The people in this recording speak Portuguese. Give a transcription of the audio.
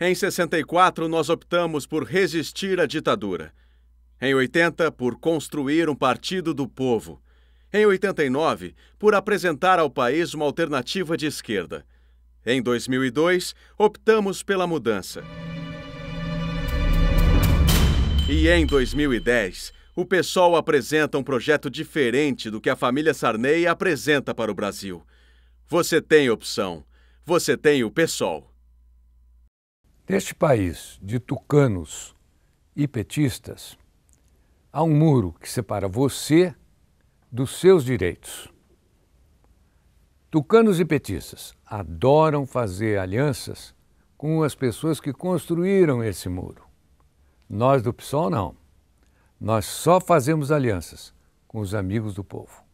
Em 64, nós optamos por resistir à ditadura. Em 80, por construir um partido do povo. Em 89, por apresentar ao país uma alternativa de esquerda. Em 2002, optamos pela mudança. E em 2010, o PSOL apresenta um projeto diferente do que a família Sarney apresenta para o Brasil. Você tem opção. Você tem o PSOL. Neste país de tucanos e petistas, há um muro que separa você dos seus direitos. Tucanos e petistas adoram fazer alianças com as pessoas que construíram esse muro. Nós do PSOL não. Nós só fazemos alianças com os amigos do povo.